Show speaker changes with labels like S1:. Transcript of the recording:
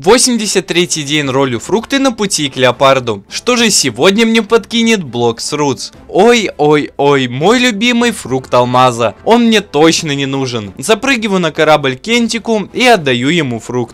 S1: 83 день ролю фрукты на пути к леопарду. Что же сегодня мне подкинет Блокс Рутс? Ой-ой-ой, мой любимый фрукт алмаза. Он мне точно не нужен. Запрыгиваю на корабль Кентику и отдаю ему фрукт.